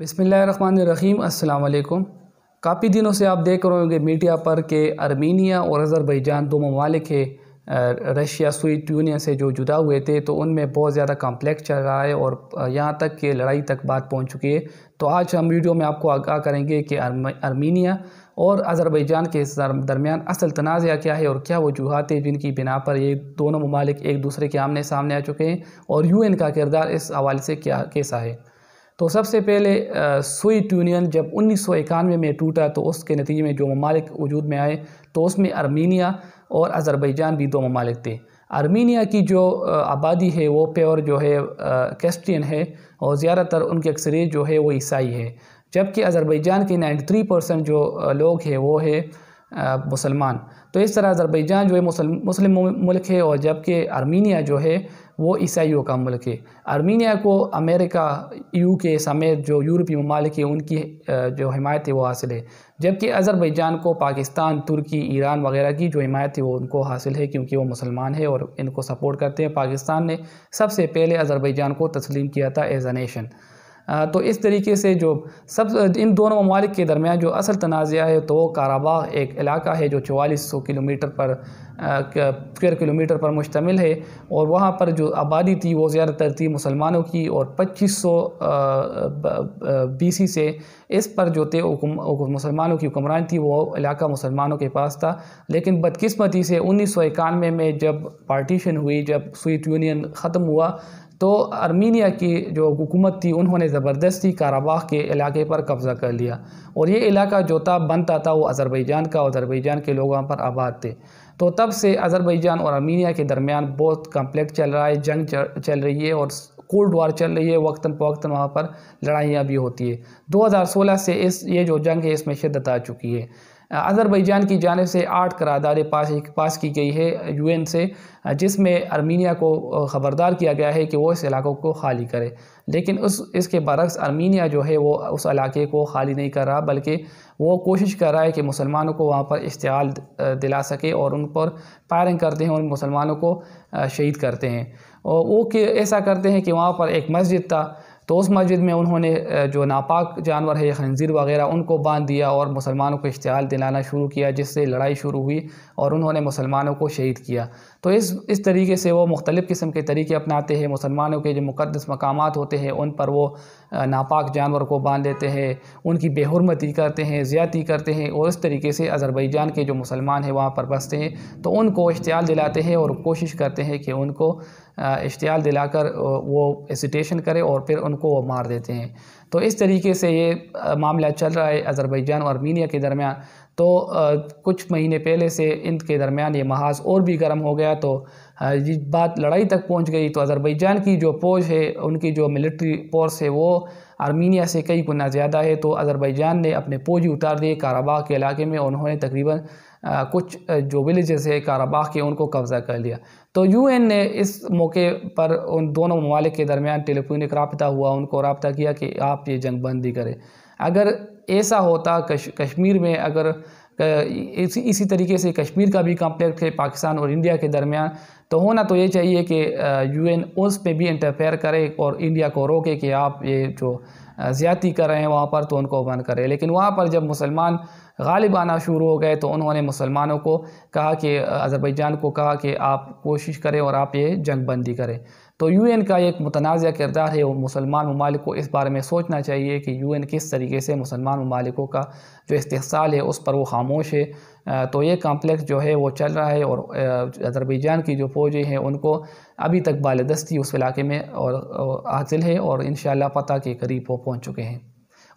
बसमीम अल्लाम काफ़ी दिनों से आप देख रहे होंगे मीडिया पर कि आर्मीनिया और अज़रबैजान दो ममालिक है रशिया स्वीट यूनियन से जो जुदा हुए थे तो उनमें बहुत ज़्यादा कॉम्प्लेक्स चल रहा है और यहाँ तक कि लड़ाई तक बात पहुँच चुकी है तो आज हम वीडियो में आपको आगाह करेंगे कि आर्मीनिया और अज़रबैजान के दरमियान असल तनाज़ क्या है और क्या वजूहत है जिनकी बिना पर ये दोनों ममालिक एक दूसरे के आमने सामने आ चुके हैं और यू एन का किरदार इस हवाले से क्या कैसा है तो सबसे पहले सोवियत यूनियन जब उन्नीस में टूटा तो उसके नतीजे में जो ममालिक वजूद में आए तो उसमें अर्मीनिया और अज़रबैजान भी दो ममालिक थे अर्मीनिया की जो आबादी है वो प्योर जो है कैस्ट्रियन है और ज़्यादातर उनके अक्सरियत जो है वो ईसाई है जबकि अज़रबैजान के 93 परसेंट जो लोग हैं वो है मुसलमान तो इस तरह अज़रबैजान जो है मुस्लिम मुल्क है और जबकि आर्मीनिया जो है वो ईसाइयों का मुल्क है आर्मीनिया को अमेरिका यू के समेत जो यूरोपीय ममालिक है उनकी जो हमायत है वो हासिल है जबकि अज़रबैजान को पाकिस्तान तुर्की ईरान वगैरह की जो हमायत है वो उनको हासिल है क्योंकि वो मुसलमान है और इनको सपोर्ट करते हैं पाकिस्तान ने सबसे पहले अज़रबैजान को तस्लीम किया था एज़ अ नेशन तो इस तरीके से जो सब इन दोनों ममालिक के दरमियान जो असल तनाज़ है तो काराबाग एक इलाका है जो चवालीस सौ किलोमीटर पर स्क्वेयर किलोमीटर पर मुश्तमिल है और वहाँ पर जो आबादी थी वो ज़्यादातर थी मुसलमानों की और पच्चीस सौ बीसी से इस पर जो थे मुसलमानों की हुक्मरान थी वो इलाका मुसलमानों के पास था लेकिन बदकस्मती से उन्नीस सौ इक्यानवे में जब पार्टीशन हुई जब स्वीट यूनियन ख़त्म हुआ तो आर्मीनिया की जो हुकूमत थी उन्होंने ज़बरदस्ती काराबाग के इलाके पर कब्ज़ा कर लिया और ये इलाका जो था बनता था वो अज़रबैजान का और अज़रबैजान के लोग वहाँ पर आबाद थे तो तब से अज़रबैजान और आर्मीनिया के दरमियान बहुत कम्प्लेक्स चल रहा है जंग चल रही है और कोल्ड वार चल रही है वक्ता फवक्ता वहाँ पर लड़ाइयाँ भी होती है 2016 से इस ये जो जंग है इसमें शिद्दत आ चुकी है अज़रबैजान की जानब से आठ करारदारे पास पास की गई है यूएन से जिसमें आर्मीनिया को ख़बरदार किया गया है कि वो इस इलाक़ों को खाली करे लेकिन उस इसके बरक्स आर्मीनिया जो है वो उस इलाके को खाली नहीं कर रहा बल्कि वो कोशिश कर रहा है कि मुसलमानों को वहाँ पर इश्तल दिला सके और उन पर फायरिंग करते हैं और मुसलमानों को शहीद करते हैं और वो कि ऐसा करते हैं कि वहाँ पर एक मस्जिद था तो उस मस्जिद में उन्होंने जो नापाक जानवर है खनजीर वगैरह उनको बांध दिया और मुसलमानों को इश्तहाल दिलाना शुरू किया जिससे लड़ाई शुरू हुई और उन्होंने मुसलमानों को शहीद किया तो इस इस तरीके से वो मुख्तलिफ़ किस्म के तरीके अपनाते हैं मुसलमानों के जो मुकदस मकाम होते हैं उन पर वो नापाक जानवर को बांध देते हैं उनकी बेहरमती करते हैं ज़्यादती करते हैं और इस तरीके से अज़रबैजान के जो मुसलमान हैं वहाँ पर बसते हैं तो उनको इश्तहाल दिलाते हैं और कोशिश करते हैं कि उनको इश्तियाल दिलाकर वो एसिटेशन करे और फिर उनको वो मार देते हैं तो इस तरीके से ये मामला चल रहा है अज़रबैजान और अर्मीनिया के दरमियान तो कुछ महीने पहले से इनके दरमियान ये महाज और भी गर्म हो गया तो हाँ, बात लड़ाई तक पहुंच गई तो अज़रबैजान की जो फौज है उनकी जो मिलिट्री फोर्स है वो आर्मीनिया से कई गुना ज़्यादा है तो अज़रबैजान ने अपने फौजी उतार दिए काराबाग के इलाके में उन्होंने तकरीबन कुछ जो विलेजेस है काराबाग के उनको कब्ज़ा कर लिया तो यू एन ने इस मौके पर उन दोनों ममालिक के दरमियान टेलीफोनिक रबता हुआ उनको रबता किया कि आप ये जंग बंदी करें अगर ऐसा होता कश, कश्मीर में अगर इसी इसी तरीके से कश्मीर का भी कॉम्प्लेक्ट है पाकिस्तान और इंडिया के दरमियान तो होना तो ये चाहिए कि यू एन उस पर भी इंटरफेयर करे और इंडिया को रोके कि आप ये जो ज़्यादी कर रहे हैं वहाँ पर तो उनको बंद करें लेकिन वहाँ पर जब मुसलमान गालिब आना शुरू हो गए तो उन्होंने मुसलमानों को कहा कि अज़रबैजान को कहा कि आप कोशिश करें और आप ये जंग बंदी करें तो यू एन का एक मुतनाज़ किरदार है और मुसलमान ममालिक को इस बारे में सोचना चाहिए कि यू एन किस तरीके से मुसलमान ममालिकों का जो इस्ताल है उस पर वो खामोश है तो ये कॉम्प्लेक्स जो है वो चल रहा है और अज़रबैजान की जो फ़ौजें हैं उनको अभी तक बालदस्ती उस इलाके में और हासिल है और इन पता के करीब वो पहुँच चुके हैं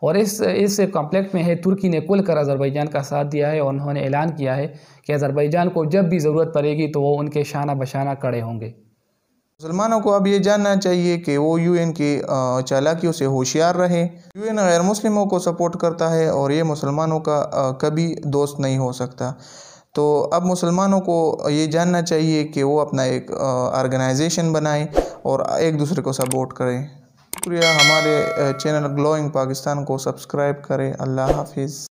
और इस इस कॉम्प्लेक्स में है तुर्की ने कुल कर अज़रबैजान का साथ दिया है और उन्होंने ऐलान किया है कि अज़रबैजान को जब भी ज़रूरत पड़ेगी तो वो उनके शाना बशाना खड़े होंगे मुसलमानों को अब ये जानना चाहिए कि वो यूएन की चालाकियों से होशियार रहे यूएन गैर मुस्लिमों को सपोर्ट करता है और ये मुसलमानों का कभी दोस्त नहीं हो सकता तो अब मुसलमानों को ये जानना चाहिए कि वो अपना एक ऑर्गेनाइजेशन बनाएं और एक दूसरे को सपोर्ट करें शुक्रिया हमारे चैनल ग्लोइंग पाकिस्तान को सब्सक्राइब करें अल्लाह हाफिज़